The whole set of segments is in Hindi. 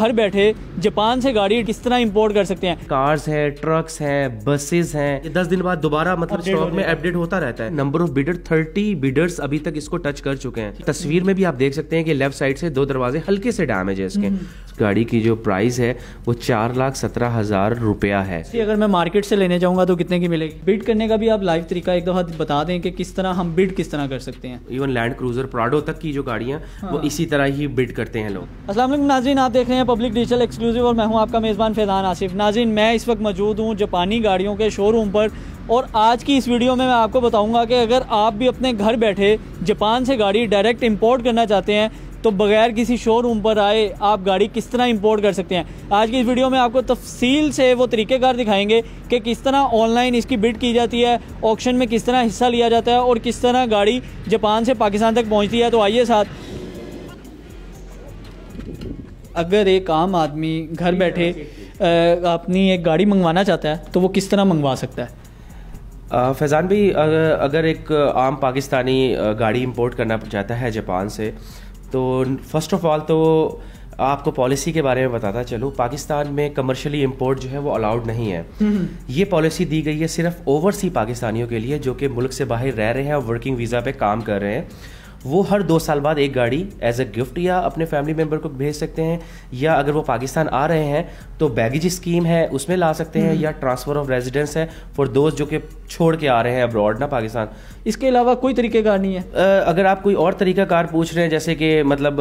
हर बैठे जापान से गाड़ी किस तरह इंपोर्ट कर सकते हैं कार्स है ट्रक्स है बसेस हैं दस दिन बाद दोबारा मतलब स्टॉक में अपडेट होता रहता है number of bidder thirty bidders अभी तक इसको टच कर चुके हैं तस्वीर में भी आप देख सकते हैं कि लेफ्ट साइड से दो दरवाजे हल्के से डैमेज है इसके हम्म। गाड़ी की जो प्राइस है वो चार लाख सत्रह हज़ार रुपया है अगर मैं मार्केट से लेने जाऊंगा तो कितने की मिलेगी बिड करने का भी आप लाइव तरीका एक दफ़ा बता दें कि किस तरह हम बिड किस तरह कर सकते हैं इवन लैंड क्रूजर प्राडो तक की जो गाड़ियाँ हाँ। वो इसी तरह ही बिड करते हैं लोग असल नाजीन आप देख रहे हैं पब्लिक डिजिटल एक्सक्लूसिव और मैं हूँ आपका मेज़बान फैजान आसिफ नाजीन मैं इस वक्त मौजूद हूँ जापानी गाड़ियों के शोरूम पर और आज की इस वीडियो में मैं आपको बताऊंगा कि अगर आप भी अपने घर बैठे जापान से गाड़ी डायरेक्ट इंपोर्ट करना चाहते हैं तो बगैर किसी शोरूम पर आए आप गाड़ी किस तरह इंपोर्ट कर सकते हैं आज की इस वीडियो में आपको तफसील से वो तरीक़ेकार दिखाएंगे कि किस तरह ऑनलाइन इसकी बिड की जाती है ऑक्शन में किस तरह हिस्सा लिया जाता है और किस तरह गाड़ी जापान से पाकिस्तान तक पहुँचती है तो आइए साथ अगर एक आम आदमी घर बैठे अपनी एक गाड़ी मंगवाना चाहता है तो वो किस तरह मंगवा सकता है फैज़ान भाई अगर, अगर एक आम पाकिस्तानी गाड़ी इंपोर्ट करना चाहता है जापान से तो फर्स्ट ऑफ ऑल तो आपको पॉलिसी के बारे में बताता चलूँ पाकिस्तान में कमर्शियली इम्पोर्ट जो है वो अलाउड नहीं है हम्म। ये पॉलिसी दी गई है सिर्फ ओवरसी पाकिस्तानियों के लिए जो कि मुल्क से बाहर रह रहे हैं और वर्किंग वीज़ा पे काम कर रहे हैं वो हर दो साल बाद एक गाड़ी एज ए गिफ्ट या अपने फैमिली मेम्बर को भेज सकते हैं या अगर वो पाकिस्तान आ रहे हैं तो बैगेज स्कीम है उसमें ला सकते हैं हम्म। या ट्रांसफ़र ऑफ रेजिडेंस है फॉर दोस्त जो कि छोड़ के आ रहे हैं अब्रॉड ना पाकिस्तान इसके अलावा कोई तरीक़ेकार नहीं है अगर आप कोई और तरीक़ाकार पूछ रहे हैं जैसे कि मतलब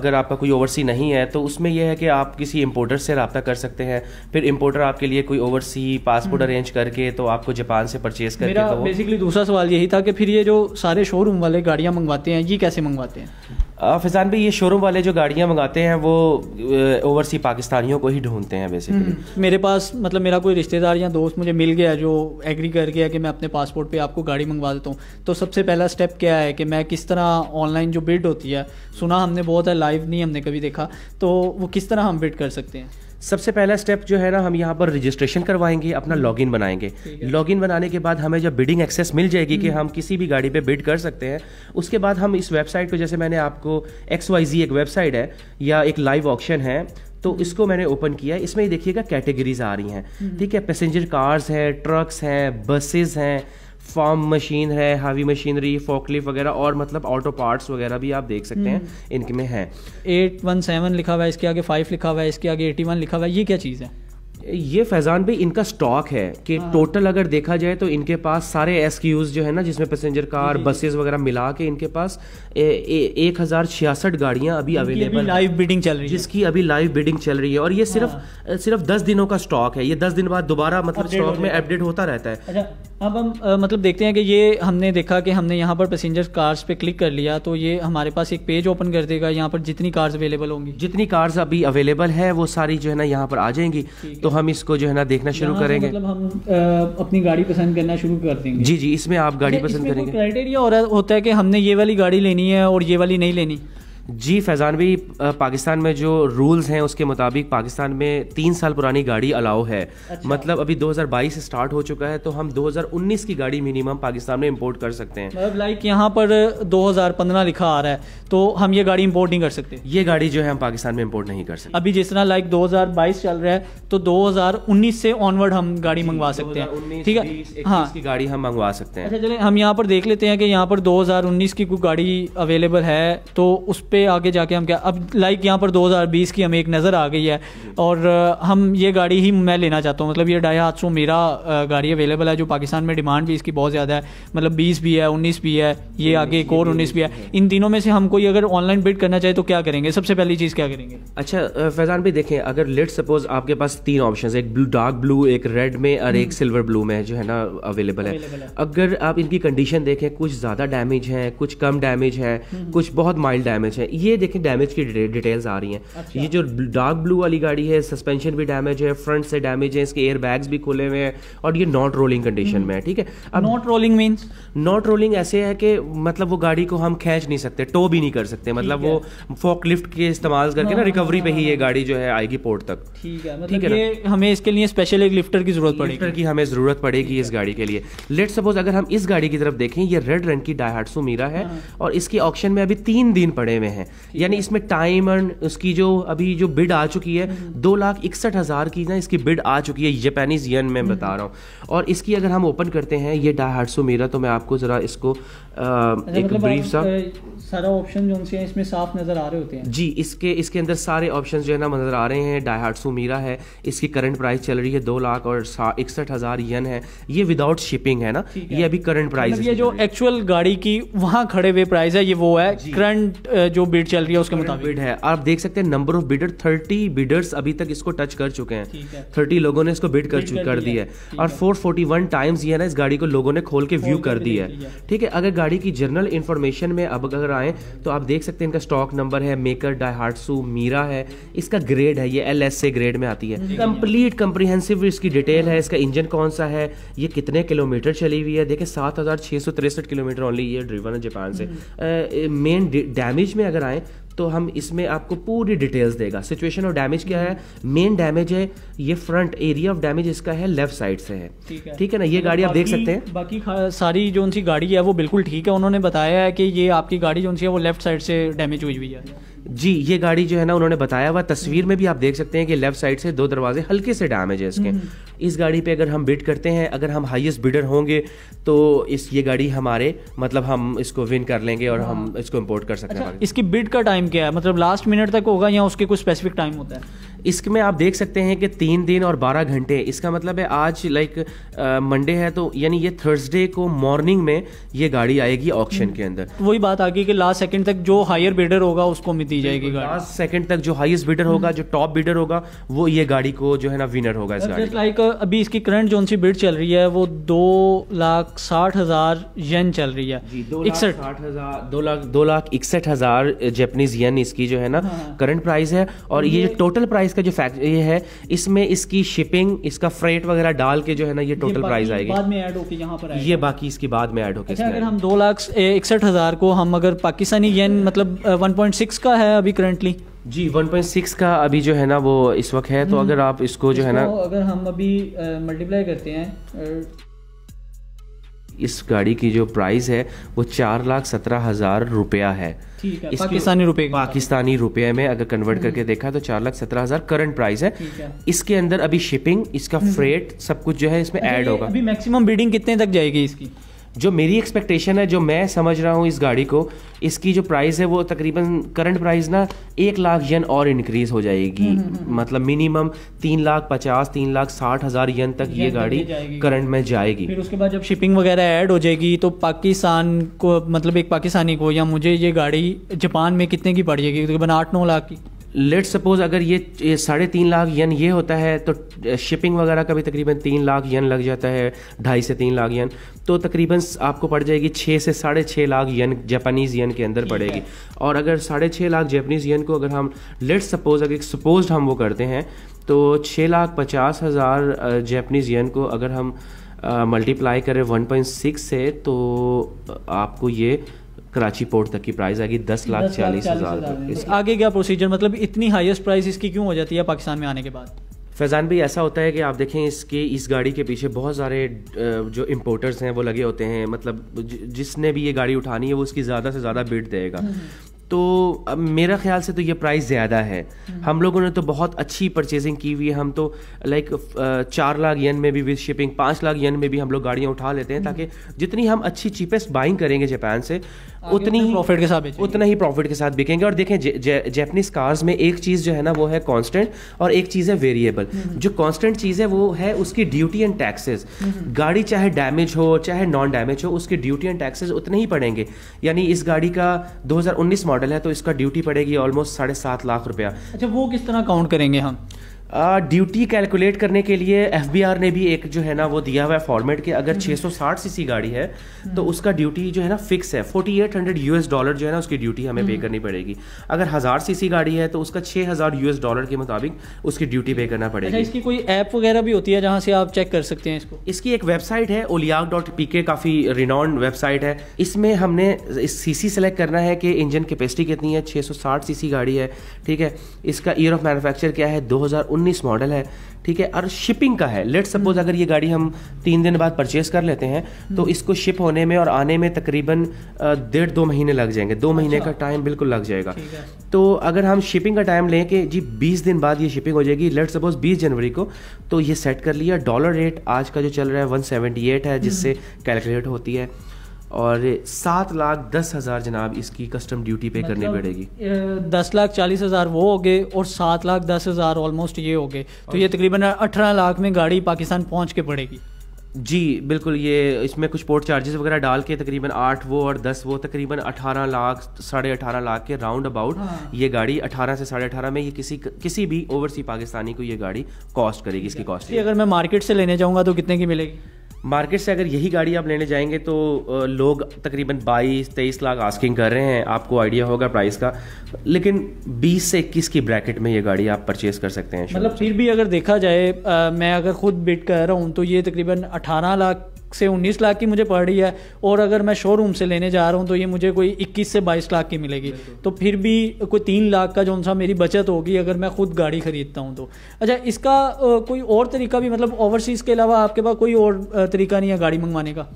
अगर आपका कोई ओवरसी नहीं है तो उसमें यह है कि आप किसी इम्पोर्टर से रबता कर सकते हैं फिर इम्पोर्टर आपके लिए कोई ओवरसी पासपोर्ट अरेंज करके तो आपको जापान से परचेज करके मेरा तो बेसिकली दूसरा सवाल यही था कि फिर ये जो सारे शोरूम वाले गाड़ियाँ मंगवाते हैं ये कैसे मंगवाते हैं फिजान भाई ये शोरूम वाले जो गाड़ियाँ मंगाते हैं वो ओवरसी पाकिस्तानियों को ही ढूंढते हैं बेसिकली हम्म। मेरे पास मतलब मेरा कोई रिश्तेदार या दोस्त मुझे मिल गया जो एग्री करके गया कि मैं अपने पासपोर्ट पे आपको गाड़ी मंगवा देता हूँ तो सबसे पहला स्टेप क्या है कि मैं किस तरह ऑनलाइन जो बिड होती है सुना हमने बहुत है लाइव नहीं हमने कभी देखा तो वो किस तरह हम बिड कर सकते हैं सबसे पहला स्टेप जो है ना हम यहाँ पर रजिस्ट्रेशन करवाएंगे अपना लॉगिन हम्म। बनाएंगे लॉगिन बनाने के बाद हमें जब बिडिंग एक्सेस मिल जाएगी कि हम्म। हम किसी भी गाड़ी पे बिड कर सकते हैं उसके बाद हम इस वेबसाइट को जैसे मैंने आपको एक्स वाई जी एक वेबसाइट है या एक लाइव ऑप्शन है तो इसको मैंने ओपन किया इसमें देखिएगा कैटेगरीज आ रही हैं हम्म। ठीक है पैसेंजर कार्स हैं ट्रक्स हैं बसेस हैं फार्म मशीन है हावी मशीनरी फोकलिफ वगैरह और मतलब ऑटो पार्ट्स वगैरह भी आप देख सकते हैं हम्म। इनके में है एट वन सेवन लिखा हुआ है इसके आगे फाइव लिखा हुआ है इसके आगे एटी वन लिखा हुआ है ये क्या चीज़ है ये फैज़ान भाई इनका स्टॉक है कि टोटल हाँ। अगर देखा जाए तो इनके पास सारे एस जो है ना जिसमें पैसेंजर कार बसेस वगैरह मिला के इनके पास एक हज़ार छियासठ गाड़ियां अभी अवेलेबल लाइव बिडिंग चल रही है जिसकी अभी लाइव बिडिंग चल रही है और ये सिर्फ हाँ। सिर्फ दस दिनों का स्टॉक है ये दस दिन बाद दोबारा मतलब स्टॉक में अपडेट होता रहता है अच्छा, अब हम मतलब देखते हैं कि ये हमने देखा कि हमने यहाँ पर पैसेंजर कार्स पे क्लिक कर लिया तो ये हमारे पास एक पेज ओपन कर देगा यहाँ पर जितनी कार्स अवेलेबल होंगी जितनी कार्स अभी अवेलेबल है वो सारी जो है ना यहाँ पर आ जाएंगी तो हम इसको जो है ना देखना शुरू करेंगे मतलब हम आ, अपनी गाड़ी पसंद करना शुरू कर देंगे जी जी इसमें आप गाड़ी पसंद करेंगे क्राइटेरिया होता है कि हमने ये वाली गाड़ी लेनी है और ये वाली नहीं लेनी जी फैज़ान भाई पाकिस्तान में जो रूल्स हैं उसके मुताबिक पाकिस्तान में तीन साल पुरानी गाड़ी अलाउ है अच्छा। मतलब अभी 2022 स्टार्ट हो चुका है तो हम 2019 की गाड़ी मिनिमम पाकिस्तान में इंपोर्ट कर सकते हैं मतलब लाइक यहाँ पर 2015 लिखा आ रहा है तो हम ये गाड़ी इंपोर्ट नहीं कर सकते ये गाड़ी जो है हम पाकिस्तान में इम्पोर्ट नहीं कर सकते अभी जिस तरह लाइक दो चल रहा है तो दो से ऑनवर्ड हम गाड़ी मंगवा सकते हैं ठीक है हाँ की गाड़ी हम मंगवा सकते हैं अच्छा, हम यहाँ पर देख लेते हैं कि यहाँ पर दो की कोई गाड़ी अवेलेबल है तो उस पे आगे जाके हम क्या अब लाइक यहाँ पर 2020 की हमें एक नज़र आ गई है और हम ये गाड़ी ही मैं लेना चाहता हूँ मतलब ये ढाई हाथ मेरा गाड़ी अवेलेबल है जो पाकिस्तान में डिमांड भी इसकी बहुत ज़्यादा है मतलब बीस भी है उन्नीस भी है ये आगे एक और उन्नीस भी है इन तीनों में से हम कोई अगर ऑनलाइन बिड करना चाहे तो क्या करेंगे सबसे पहली चीज़ क्या करेंगे अच्छा फैजान भी देखें अगर लेट सपोज आपके पास तीन ऑप्शन एक ब्लू डार्क ब्लू एक रेड में और एक सिल्वर हम्म। ब्लू में जो है ना अवेलेबल है अगर आप इनकी कंडीशन देखें कुछ ज़्यादा डैमेज है कुछ कम डैमेज है हम्म। कुछ बहुत माइल्ड डैमेज है है ये देखें डैमेज की डिटेल्स आ रही हैं अच्छा। ये जो डार्क ब्लू वाली गाड़ी है सस्पेंशन भी डैमेज है फ्रंट से डैमेज है इसके एयर बैग्स भी खुले हुए हैं और ये नॉट रोलिंग कंडीशन में है ठीक है अब not rolling mean not rolling ऐसे है कि मतलब वो गाड़ी को हम खींच नहीं सकते टो भी नहीं कर सकते मतलब वो फोक लिफ्ट के इस्तेमाल करके ना रिकवरी पे ही ये गाड़ी जो है आएगी पोर्ट तक ठीक है ठीक मतलब है हमें इसके लिए स्पेशल एक लिफ्टर की जरूरत पड़ेगी लिफ्टर की हमें जरूरत पड़ेगी इस गाड़ी के लिए लेट सपोज अगर हम इस गाड़ी की तरफ देखें ये रेड रंग की डायहाटसू मीरा है हाँ। और इसकी ऑक्शन में अभी तीन दिन पड़े हुए हैं यानी इसमें टाइम एंड उसकी जो अभी जो बिड आ चुकी है हम्म। दो लाख इकसठ हज़ार की ना इसकी बिड आ चुकी है जापानीज यन में बता हम्म। रहा हूँ और इसकी अगर हम ओपन करते हैं ये डाई हाट सौ मेरा तो मैं आपको ज़रा इसको अच्छा, एक ब्रीफ मतलब सा सारा ऑप्शन जो है इसमें साफ नज़र आ रहे होते हैं जी इसके इसके अंदर सारे ऑप्शन जो है ना नज़र आ रहे हैं डाई हाट सौ मीरा है इसकी करंट प्राइस चल रही है दो लाख और इकसठ हज़ार यन है ये विदाउट शिपिंग है ना ये अभी करंट प्राइस मतलब ये जो एक्चुअल गाड़ी की वहाँ खड़े हुए प्राइस है ये वो है करंट जो जो बिड चल रही है उसके मुताबिक बिड है आप देख सकते हैं number of bidder thirty bidders अभी तक इसको टच कर चुके हैं थर्टी लोगों ने इसको बिड कर चुके कर दी है और फोर फोर्टी वन टाइम्स ये ना इस गाड़ी को लोगों ने खोल के व्यू कर दी है ठीक है अगर गाड़ी की जनरल इन्फॉर्मेशन में अब अगर आए तो आप देख सकते हैं इनका स्टॉक नंबर है मेकर डायहार्टसू मीरा है इसका ग्रेड है ये एल एस से ग्रेड में आती है कंप्लीट कम्प्रीहेंसिव इसकी डिटेल है इसका इंजन कौन सा है ये कितने किलोमीटर चली हुई है देखिए सात किलोमीटर ओनली ये ड्रीवन है जापान से मेन हम्म। डैमेज में अगर आए तो हम इसमें आपको पूरी डिटेल्स देगा सिचुएशन और डैमेज क्या है मेन डैमेज है ये फ्रंट एरिया ऑफ डैमेज इसका है लेफ्ट साइड से है ठीक है ना ये मतलब गाड़ी आप देख सकते हैं बाकी सारी जो उनकी गाड़ी है वो बिल्कुल ठीक है उन्होंने बताया है कि ये आपकी गाड़ी जो उनकी है वो लेफ्ट साइड से डैमेज हुई हुई है जी ये गाड़ी जो है ना उन्होंने बताया हुआ तस्वीर में भी आप देख सकते हैं कि लेफ्ट साइड से दो दरवाजे हल्के से डैमेज है इसके हम्म। इस गाड़ी पे अगर हम बिट करते हैं अगर हम हाईएस्ट बिडर होंगे तो इस ये गाड़ी हमारे मतलब हम इसको विन कर लेंगे और हम हाँ। इसको इम्पोर्ट कर सकते हैं अच्छा, इसकी बिड का टाइम क्या है मतलब लास्ट मिनट तक होगा या उसके कुछ स्पेसिफिक टाइम होता है इसमें आप देख सकते हैं कि तीन दिन और बारह घंटे इसका मतलब है आज लाइक मंडे है तो यानी ये थर्सडे को मॉर्निंग में ये गाड़ी आएगी ऑप्शन के अंदर हम्म। वही बात आ गई कि लास्ट सेकंड तक जो हायर बिडर होगा उसको मिल दी जाएगी लास्ट सेकंड तक जो हाइस्ट बिडर होगा हम्म। जो टॉप बिडर होगा वो ये गाड़ी को जो है ना विनर होगा इस गाड़ी लाइक अभी इसकी करंट जो सी बिड चल रही है वो दो लाख साठ हजार येन चल रही है इकसठ दो लाख दो लाख इकसठ हजार जेपनीज येन इसकी जो है ना करंट हाँ। प्राइस है और ये टोटल प्राइस इसका जो फैक्ट्री है इसमें इसकी शिपिंग इसका फ्रेट वगैरह डाल के जो है ना ये टोटल प्राइस आएगी बाद में ऐड होके यहाँ पर ये बाकी इसकी बाद में ऐड होके अच्छा, अगर हम दो लाख इकसठ हज़ार को हम अगर पाकिस्तानी येन मतलब वन पॉइंट सिक्स का है अभी करंटली जी 1.6 का अभी जो है ना वो इस वक्त है तो हम्म। अगर आप इसको जो है ना अगर हम अभी मल्टीप्लाई करते हैं इस गाड़ी की जो प्राइस है वो चार लाख सत्रह हजार रुपया है पाकिस्तानी रुपए पाकिस्तानी रुपये में अगर कन्वर्ट हम्म। करके देखा तो चार लाख सत्रह हजार करंट प्राइस है इसके अंदर अभी शिपिंग इसका फ्रेट हम्म। सब कुछ जो है इसमें ऐड अच्छा, होगा अभी मैक्सिमम बिडिंग कितने तक जाएगी इसकी जो मेरी एक्सपेक्टेशन है जो मैं समझ रहा हूँ इस गाड़ी को इसकी जो प्राइस है वो तकरीबन करंट प्राइस ना एक लाख यन और इंक्रीज हो जाएगी हम्म, हम्म, हम्म। मतलब मिनिमम तीन लाख पचास तीन लाख साठ हजार यन तक ये गाड़ी करंट में जाएगी फिर उसके बाद जब शिपिंग वगैरह ऐड हो जाएगी तो पाकिस्तान को मतलब एक पाकिस्तानी को या मुझे ये गाड़ी जापान में कितने की पड़ जाएगी तकरीबन आठ नौ लाख की लेट सपोज अगर ये, साढ़े तीन लाख यन ये होता है तो शिपिंग वगैरह का भी तकरीबन तीन लाख यन लग जाता है ढाई से तीन लाख यन तो तकरीबन आपको पड़ जाएगी छः से साढ़े छः लाख यन जापानीज़ यन के अंदर पड़ेगी और अगर साढ़े छः लाख जापानीज़ यन को अगर हम लेट सपोज अगर सपोज हम वो करते हैं तो छः लाख पचास हज़ार जापानीज़ यन को अगर हम मल्टीप्लाई करें वन पॉइंट सिक्स से तो आपको ये कराची पोर्ट तक की प्राइस आएगी दस लाख चालीस हज़ार तो आगे क्या प्रोसीजर मतलब इतनी हाईएस्ट प्राइस इसकी क्यों हो जाती है पाकिस्तान में आने के बाद फैज़ान भाई ऐसा होता है कि आप देखें इसके इस गाड़ी के पीछे बहुत सारे जो इम्पोर्टर्स हैं वो लगे होते हैं मतलब जिसने भी ये गाड़ी उठानी है वो उसकी ज़्यादा से ज़्यादा बिड देगा हम्म। तो अब मेरा ख्याल से तो ये प्राइस ज़्यादा है हम्म। हम लोगों ने तो बहुत अच्छी परचेजिंग की हुई है हम तो लाइक चार लाख यन में भी विद शिपिंग पाँच लाख यन में भी हम लोग गाड़ियाँ उठा लेते हैं हम्म। ताकि जितनी हम अच्छी चीपेस्ट बाइंग करेंगे जापान से उतनी ही प्रॉफिट के साथ उतना ही प्रॉफिट के साथ बिकेंगे और देखें जैपनीज कार्स में एक चीज़ जो है ना वो है कॉन्स्टेंट और एक चीज़ है वेरिएबल हम्म। जो कॉन्स्टेंट चीज़ है वो है उसकी ड्यूटी एंड टैक्सेस गाड़ी चाहे डैमेज हो चाहे नॉन डैमेज हो उसकी ड्यूटी एंड टैक्सेज उतने ही पड़ेंगे यानी इस गाड़ी का दो मॉडल मॉडल है तो इसका ड्यूटी पड़ेगी ऑलमोस्ट साढ़े सात लाख रुपया अच्छा वो किस तरह काउंट करेंगे हम ड्यूटी कैलकुलेट करने के लिए एफ ने भी एक जो है ना वो दिया हुआ है फॉर्मेट के अगर 660 हम्म। सीसी हम्म। तो हम्म। गाड़ी है तो उसका ड्यूटी जो है ना फिक्स है 4800 यूएस डॉलर जो है ना उसकी ड्यूटी हमें पे करनी पड़ेगी अगर हज़ार सीसी गाड़ी है तो उसका 6000 यूएस डॉलर के मुताबिक उसकी ड्यूटी पे करना अच्छा, पड़ेगा इसकी कोई ऐप वगैरह भी होती है जहाँ से आप चेक कर सकते हैं इसको इसकी एक वेबसाइट है ओलियाग डॉट पी के काफ़ी रिनॉन्ड वेबसाइट है इसमें हमने इस सी सी सेलेक्ट करना है कि इंजन कैपेसिटी कितनी है छह सीसी गाड़ी है ठीक है इसका ईयर ऑफ मैनुफैक्चर क्या है दो 2019 मॉडल है ठीक है और शिपिंग का है लेट सपोज हम्म। अगर ये गाड़ी हम तीन दिन बाद परचेस कर लेते हैं हम्म। तो इसको शिप होने में और आने में तकरीबन डेढ़ दो महीने लग जाएंगे दो महीने अच्छा। का टाइम बिल्कुल लग जाएगा तो अगर हम शिपिंग का टाइम लें कि जी बीस दिन बाद ये शिपिंग हो जाएगी लेट सपोज बीस जनवरी को तो ये सेट कर लिया डॉलर रेट आज का जो चल रहा है वन है जिससे कैलकुलेट हम्म। होती है और सात लाख दस हज़ार जनाब इसकी कस्टम ड्यूटी पे मतलब करनी पड़ेगी दस लाख चालीस हज़ार वो हो गए और सात लाख दस हज़ार ऑलमोस्ट ये हो गए तो ये तकरीबन अठारह लाख में गाड़ी पाकिस्तान पहुंच के पड़ेगी जी बिल्कुल ये इसमें कुछ पोर्ट चार्जेस वगैरह डाल के तकरीबन आठ वो और दस वो तकरीबन अठारह लाख साढ़े अठारह लाख के राउंड अबाउट हाँ। ये गाड़ी अठारह से साढ़े अठारह में ये किसी किसी भी ओवरसी पाकिस्तानी को ये गाड़ी कॉस्ट करेगी इसकी कॉस्ट अगर मैं मार्केट से लेने जाऊंगा तो कितने की मिलेगी मार्केट से अगर यही गाड़ी आप लेने जाएंगे तो लोग तकरीबन 22 23 लाख आस्किंग कर रहे हैं आपको आइडिया होगा प्राइस का लेकिन 20 से 21 की ब्रैकेट में ये गाड़ी आप परचेज कर सकते हैं मतलब फिर भी अगर देखा जाए आ, मैं अगर ख़ुद बिट कर रहा हूँ तो ये तकरीबन 18 लाख से उन्नीस लाख की मुझे पड़ रही है और अगर मैं शोरूम से लेने जा रहा हूँ तो ये मुझे कोई इक्कीस से बाईस लाख की मिलेगी तो फिर भी कोई तीन लाख का जो सा मेरी बचत होगी अगर मैं खुद गाड़ी खरीदता हूँ तो अच्छा इसका कोई और तरीका भी मतलब ओवरसीज़ के अलावा आपके पास कोई और तरीका नहीं है गाड़ी मंगवाने का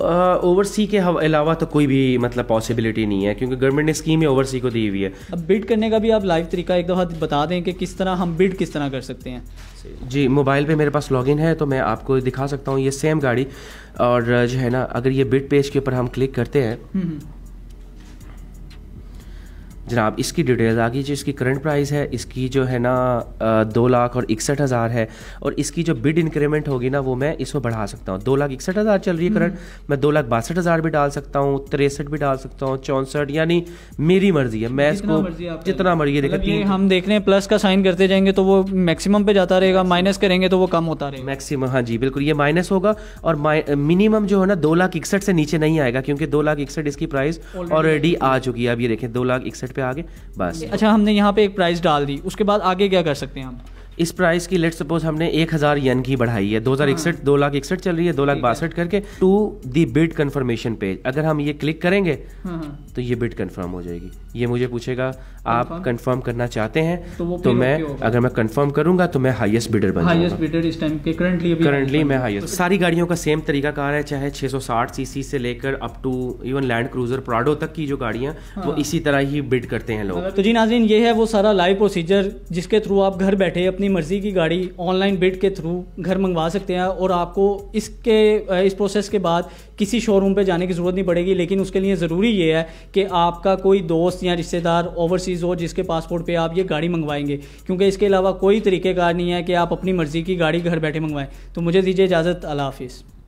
ओवरसी के अलावा तो कोई भी मतलब पॉसिबिलिटी नहीं है क्योंकि गवर्नमेंट ने स्कीम ही ओवरसी को दी हुई है अब बिड करने का भी आप लाइव तरीका एक दफ़ा बता दें कि किस तरह हम बिड किस तरह कर सकते हैं जी मोबाइल पे मेरे पास लॉगिन है तो मैं आपको दिखा सकता हूँ ये सेम गाड़ी और जो है ना अगर ये बिड पेज के ऊपर हम क्लिक करते हैं हम्म, हम्म। जनाब इसकी डिटेल्स आ गई जो इसकी करंट प्राइस है इसकी जो है ना दो लाख और इकसठ हज़ार है और इसकी जो बिड इंक्रीमेंट होगी ना वो मैं इसको बढ़ा सकता हूँ दो लाख इकसठ हज़ार चल रही है करंट हम्म। मैं दो लाख बासठ हज़ार भी डाल सकता हूँ तिरसठ भी डाल सकता हूँ चौंसठ यानी मेरी मर्जी है मैं इसको जितना मर्जी देखा मतलब देखिए हम देख रहे हैं प्लस का साइन करते जाएंगे तो वो मैक्सिमम पे जाता रहेगा माइनस करेंगे तो वो कम होता रहेगा मैक्सिमम हाँ जी बिल्कुल ये माइनस होगा और मिनिमम जो है ना दो लाख इकसठ से नीचे नहीं आएगा क्योंकि दो लाख इकसठ इसकी प्राइस ऑलरेडी आ चुकी है अब ये देखें दो लाख इकसठ पे आगे बस अच्छा हमने यहाँ पे एक प्राइस डाल दी उसके बाद आगे क्या कर सकते हैं हम इस प्राइस की लेट सपोज हमने एक हज़ार यन की बढ़ाई है दो हज़ार इकसठ दो लाख इकसठ चल रही है दो लाख बासठ करके to the bid confirmation page अगर हम ये क्लिक करेंगे हाँ, हाँ। तो ये बिड कन्फर्म हो जाएगी ये मुझे पूछेगा आप कंफर्म करना चाहते हैं तो, तो मैं अगर मैं कंफर्म करूंगा तो मैं हाईएस्ट बिडर बन हाईएस्ट बिडर इस टाइम के करंटली करंटली मैं हाईएस्ट सारी गाड़ियों का सेम तरीका कार है चाहे 660 सीसी से लेकर up to even Land Cruiser Prado तक की जो गाड़ियां हाँ। वो इसी तरह ही बिड करते हैं लोग तो जी नाजीन ये है वो सारा लाइव प्रोसीजर जिसके थ्रू आप घर बैठे अपनी मर्ज़ी की गाड़ी ऑनलाइन बिड के थ्रू घर मंगवा सकते हैं और आपको इसके इस प्रोसेस के बाद किसी शोरूम पे जाने की ज़रूरत नहीं पड़ेगी लेकिन उसके लिए ज़रूरी ये है कि आपका कोई दोस्त या रिश्तेदार ओवरसीज़ हो जिसके पासपोर्ट पे आप ये गाड़ी मंगवाएंगे क्योंकि इसके अलावा कोई तरीक़ेकार नहीं है कि आप अपनी मर्ज़ी की गाड़ी घर बैठे मंगवाएं तो मुझे दीजिए इजाज़त अला हाफिज़